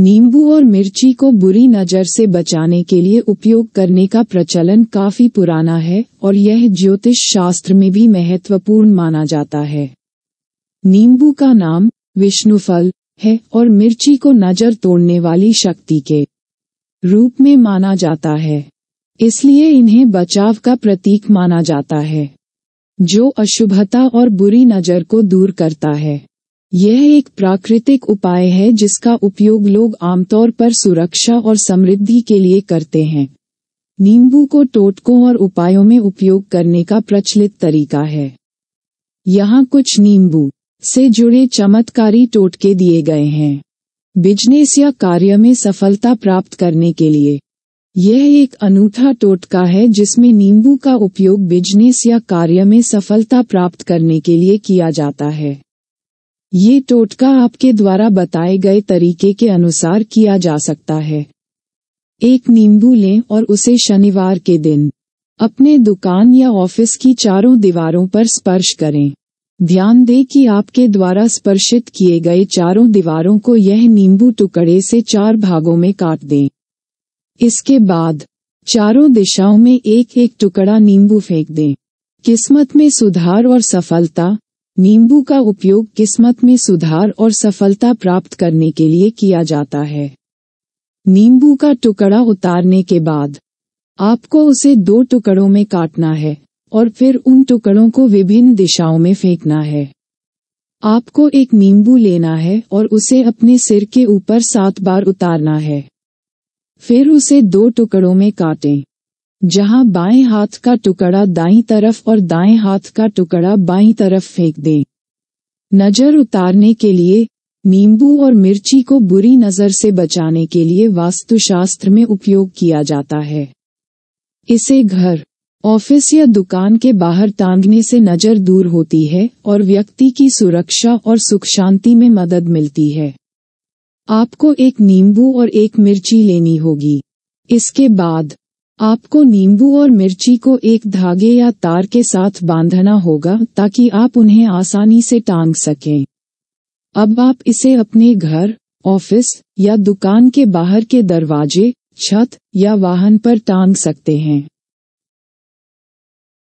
नींबू और मिर्ची को बुरी नजर से बचाने के लिए उपयोग करने का प्रचलन काफी पुराना है और यह ज्योतिष शास्त्र में भी महत्वपूर्ण माना जाता है नींबू का नाम विष्णुफल है और मिर्ची को नजर तोड़ने वाली शक्ति के रूप में माना जाता है इसलिए इन्हें बचाव का प्रतीक माना जाता है जो अशुभता और बुरी नजर को दूर करता है यह एक प्राकृतिक उपाय है जिसका उपयोग लोग आमतौर पर सुरक्षा और समृद्धि के लिए करते हैं नींबू को टोटकों और उपायों में उपयोग करने का प्रचलित तरीका है यहाँ कुछ नींबू से जुड़े चमत्कारी टोटके दिए गए हैं बिजनेस या कार्य में सफलता प्राप्त करने के लिए यह एक अनूठा टोटका है जिसमें नींबू का उपयोग बिजनेस या कार्य में सफलता प्राप्त करने के लिए किया जाता है ये टोटका आपके द्वारा बताए गए तरीके के अनुसार किया जा सकता है एक नींबू लें और उसे शनिवार के दिन अपने दुकान या ऑफिस की चारों दीवारों पर स्पर्श करें ध्यान दें कि आपके द्वारा स्पर्शित किए गए चारों दीवारों को यह नींबू टुकड़े से चार भागों में काट दें इसके बाद चारों दिशाओं में एक एक टुकड़ा नींबू फेंक दें किस्मत में सुधार और सफलता नींबू का उपयोग किस्मत में सुधार और सफलता प्राप्त करने के लिए किया जाता है नींबू का टुकड़ा उतारने के बाद आपको उसे दो टुकड़ों में काटना है और फिर उन टुकड़ों को विभिन्न दिशाओं में फेंकना है आपको एक नींबू लेना है और उसे अपने सिर के ऊपर सात बार उतारना है फिर उसे दो टुकड़ों में काटें जहां बाएं हाथ का टुकड़ा दाईं तरफ और दाएं हाथ का टुकड़ा बाईं तरफ फेंक दें नजर उतारने के लिए नींबू और मिर्ची को बुरी नजर से बचाने के लिए वास्तुशास्त्र में उपयोग किया जाता है इसे घर ऑफिस या दुकान के बाहर टांगने से नजर दूर होती है और व्यक्ति की सुरक्षा और सुख शांति में मदद मिलती है आपको एक नींबू और एक मिर्ची लेनी होगी इसके बाद आपको नींबू और मिर्ची को एक धागे या तार के साथ बांधना होगा ताकि आप उन्हें आसानी से टांग सकें अब आप इसे अपने घर ऑफिस या दुकान के बाहर के दरवाजे छत या वाहन पर टांग सकते हैं